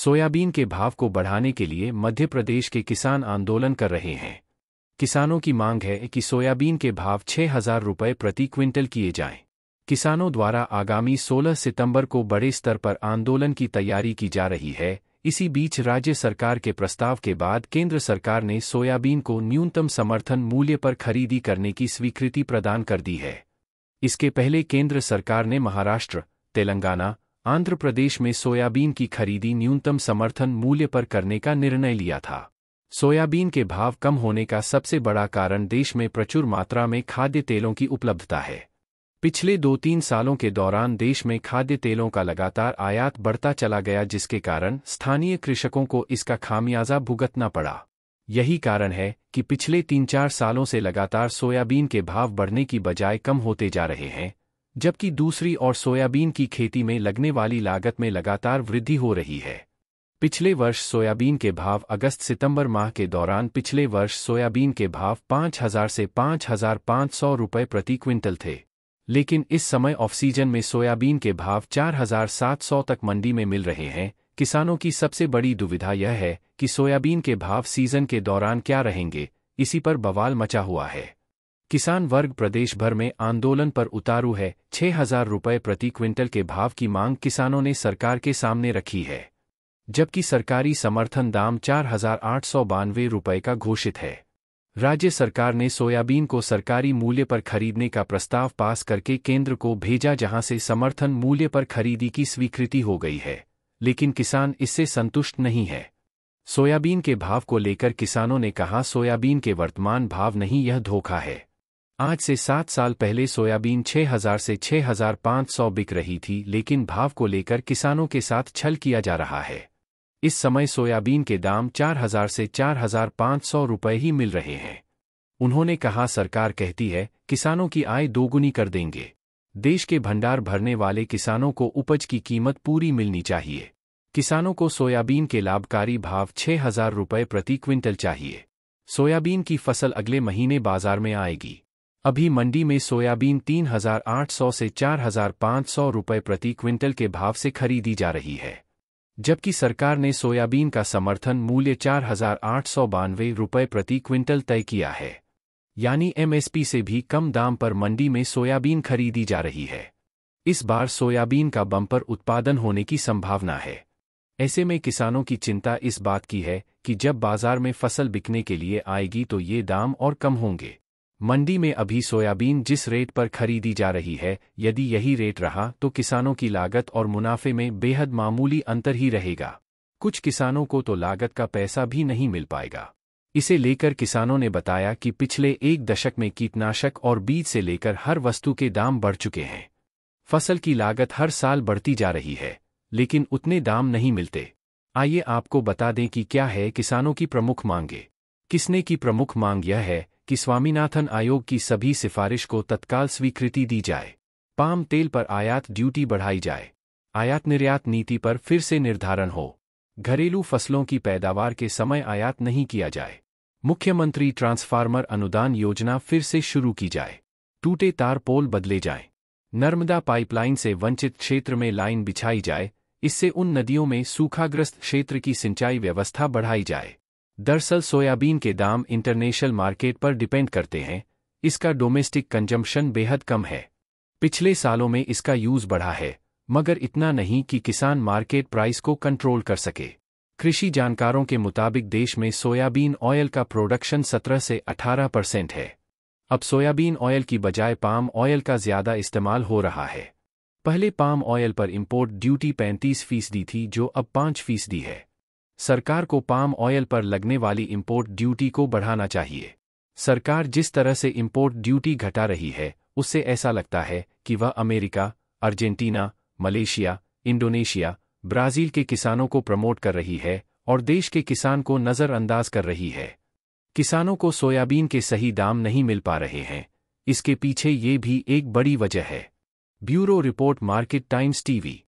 Soybean के भाव को बढ़ाने के लिए मध्य प्रदेश के किसान आंदोलन कर रहे हैं किसानों की मांग है कि सोयाबीन के भाव छह हजार रुपये प्रति क्विंटल किए जाएं। किसानों द्वारा आगामी 16 सितंबर को बड़े स्तर पर आंदोलन की तैयारी की जा रही है इसी बीच राज्य सरकार के प्रस्ताव के बाद केंद्र सरकार ने सोयाबीन को न्यूनतम समर्थन मूल्य पर खरीदी करने की स्वीकृति प्रदान कर दी है इसके पहले केंद्र सरकार ने महाराष्ट्र तेलंगाना आंध्र प्रदेश में सोयाबीन की खरीदी न्यूनतम समर्थन मूल्य पर करने का निर्णय लिया था सोयाबीन के भाव कम होने का सबसे बड़ा कारण देश में प्रचुर मात्रा में खाद्य तेलों की उपलब्धता है पिछले दो तीन सालों के दौरान देश में खाद्य तेलों का लगातार आयात बढ़ता चला गया जिसके कारण स्थानीय कृषकों को इसका खामियाजा भुगतना पड़ा यही कारण है कि पिछले तीन चार सालों से लगातार सोयाबीन के भाव बढ़ने की बजाय कम होते जा रहे हैं जबकि दूसरी और सोयाबीन की खेती में लगने वाली लागत में लगातार वृद्धि हो रही है पिछले वर्ष सोयाबीन के भाव अगस्त सितंबर माह के दौरान पिछले वर्ष सोयाबीन के भाव 5000 से 5500 रुपये प्रति क्विंटल थे लेकिन इस समय ऑफ सीजन में सोयाबीन के भाव 4700 तक मंडी में मिल रहे हैं किसानों की सबसे बड़ी दुविधा यह है कि सोयाबीन के भाव सीजन के दौरान क्या रहेंगे इसी पर बवाल मचा हुआ है किसान वर्ग प्रदेश भर में आंदोलन पर उतारू है छह हजार रुपये प्रति क्विंटल के भाव की मांग किसानों ने सरकार के सामने रखी है जबकि सरकारी समर्थन दाम चार हजार आठ सौ बानवे रुपये का घोषित है राज्य सरकार ने सोयाबीन को सरकारी मूल्य पर खरीदने का प्रस्ताव पास करके केंद्र को भेजा जहां से समर्थन मूल्य पर खरीदी की स्वीकृति हो गई है लेकिन किसान इससे संतुष्ट नहीं है सोयाबीन के भाव को लेकर किसानों ने कहा सोयाबीन के वर्तमान भाव नहीं यह धोखा है आज से सात साल पहले सोयाबीन 6000 से 6500 बिक रही थी लेकिन भाव को लेकर किसानों के साथ छल किया जा रहा है इस समय सोयाबीन के दाम 4000 से 4500 रुपए ही मिल रहे हैं उन्होंने कहा सरकार कहती है किसानों की आय दोगुनी कर देंगे देश के भंडार भरने वाले किसानों को उपज की कीमत पूरी मिलनी चाहिए किसानों को सोयाबीन के लाभकारी भाव छह हजार रुपये प्रति क्विंटल चाहिए सोयाबीन की फसल अगले महीने बाजार में आएगी अभी मंडी में सोयाबीन 3,800 से 4,500 रुपए प्रति क्विंटल के भाव से खरीदी जा रही है जबकि सरकार ने सोयाबीन का समर्थन मूल्य चार हजार आठ सौ बानवे रुपये प्रति क्विंटल तय किया है यानी एमएसपी से भी कम दाम पर मंडी में सोयाबीन खरीदी जा रही है इस बार सोयाबीन का बम्पर उत्पादन होने की संभावना है ऐसे में किसानों की चिंता इस बात की है कि जब बाजार में फसल बिकने के लिए आएगी तो ये दाम और कम होंगे मंडी में अभी सोयाबीन जिस रेट पर खरीदी जा रही है यदि यही रेट रहा तो किसानों की लागत और मुनाफे में बेहद मामूली अंतर ही रहेगा कुछ किसानों को तो लागत का पैसा भी नहीं मिल पाएगा इसे लेकर किसानों ने बताया कि पिछले एक दशक में कीटनाशक और बीज से लेकर हर वस्तु के दाम बढ़ चुके हैं फसल की लागत हर साल बढ़ती जा रही है लेकिन उतने दाम नहीं मिलते आइए आपको बता दें कि क्या है किसानों की प्रमुख मांगे किसने की प्रमुख मांग यह है कि स्वामीनाथन आयोग की सभी सिफारिश को तत्काल स्वीकृति दी जाए पाम तेल पर आयात ड्यूटी बढ़ाई जाए आयात निर्यात नीति पर फिर से निर्धारण हो घरेलू फसलों की पैदावार के समय आयात नहीं किया जाए मुख्यमंत्री ट्रांसफार्मर अनुदान योजना फिर से शुरू की जाए टूटे तार पोल बदले जाएं। नर्मदा पाइपलाइन से वंचित क्षेत्र में लाइन बिछाई जाए इससे उन नदियों में सूखाग्रस्त क्षेत्र की सिंचाई व्यवस्था बढ़ाई जाए दरअसल सोयाबीन के दाम इंटरनेशनल मार्केट पर डिपेंड करते हैं इसका डोमेस्टिक कंजम्पशन बेहद कम है पिछले सालों में इसका यूज बढ़ा है मगर इतना नहीं कि किसान मार्केट प्राइस को कंट्रोल कर सके कृषि जानकारों के मुताबिक देश में सोयाबीन ऑयल का प्रोडक्शन 17 से 18 परसेंट है अब सोयाबीन ऑयल की बजाय पाम ऑयल का ज्यादा इस्तेमाल हो रहा है पहले पाम ऑयल पर इम्पोर्ट ड्यूटी 35 फीसदी थी जो अब 5 फीसदी है सरकार को पाम ऑयल पर लगने वाली इम्पोर्ट ड्यूटी को बढ़ाना चाहिए सरकार जिस तरह से इम्पोर्ट ड्यूटी घटा रही है उससे ऐसा लगता है कि वह America Argentina Malaysia Indonesia Brazil के किसानों को प्रमोट कर रही है और देश के किसान को नज़रअंदाज कर रही है किसानों को सोयाबीन के सही दाम नहीं मिल पा रहे हैं इसके पीछे ये भी एक बड़ी वजह है bureau report market times TV